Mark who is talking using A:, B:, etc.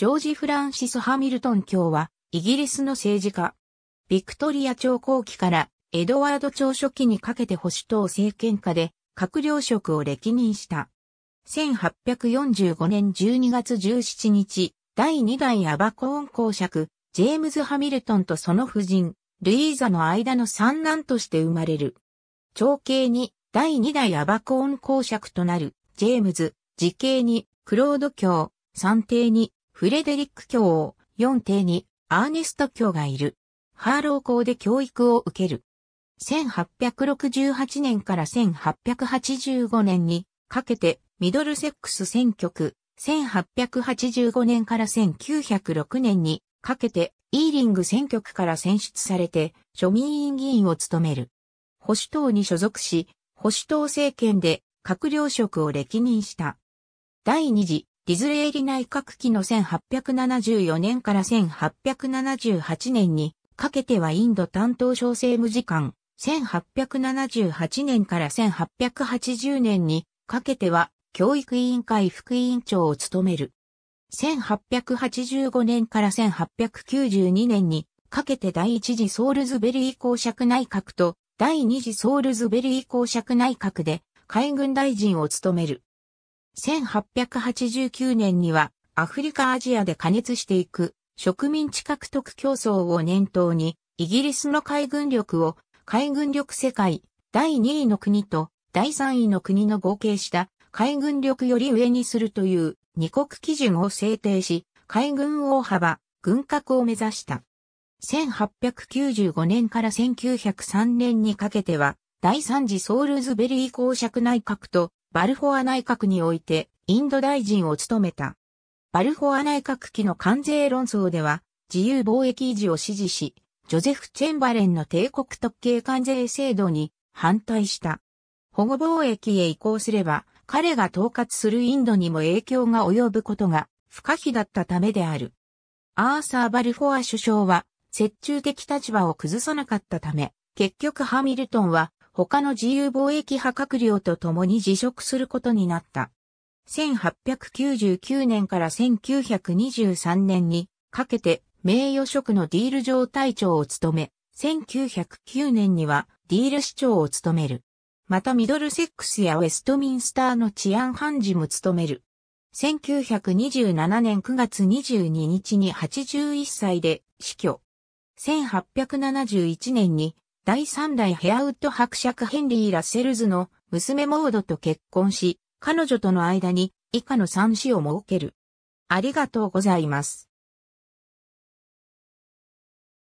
A: ジョージ・フランシス・ハミルトン卿は、イギリスの政治家。ビクトリア朝後期から、エドワード朝初期にかけて保守党政権下で、閣僚職を歴任した。1845年12月17日、第2代アバコーン公爵、ジェームズ・ハミルトンとその夫人、ルイーザの間の三男として生まれる。長兄に、第2代アバコーン公爵となる、ジェームズ、時兄に、クロード卿、三帝に、フレデリック教王、4帝にアーネスト教がいる。ハーロー校で教育を受ける。1868年から1885年にかけてミドルセックス選挙区、1885年から1906年にかけてイーリング選挙区から選出されて庶民院議員を務める。保守党に所属し、保守党政権で閣僚職を歴任した。第二次イズレーリ内閣期の1874年から1878年にかけてはインド担当省政務次官、1878年から1880年にかけては教育委員会副委員長を務める。1885年から1892年にかけて第一次ソールズベリー公爵内閣と第二次ソールズベリー公爵内閣で海軍大臣を務める。1889年にはアフリカアジアで加熱していく植民地獲得競争を念頭にイギリスの海軍力を海軍力世界第2位の国と第3位の国の合計した海軍力より上にするという二国基準を制定し海軍大幅軍拡を目指した。1895年から1903年にかけては第三次ソールズベリー公爵内閣とバルフォア内閣においてインド大臣を務めた。バルフォア内閣期の関税論争では、自由貿易維持を支持し、ジョゼフ・チェンバレンの帝国特権関税制度に反対した。保護貿易へ移行すれば、彼が統括するインドにも影響が及ぶことが不可避だったためである。アーサー・バルフォア首相は、接中的立場を崩さなかったため、結局ハミルトンは他の自由貿易派閣僚と共に辞職することになった。1899年から1923年にかけて名誉職のディール上隊長を務め、1909年にはディール市長を務める。またミドルセックスやウェストミンスターの治安判事も務める。1927年9月22日に81歳で死去。1871年に第3代ヘアウッド伯爵ヘンリー・ラッセルズの娘モードと結婚し、彼女との間に以下の3子を設ける。ありがとうございます。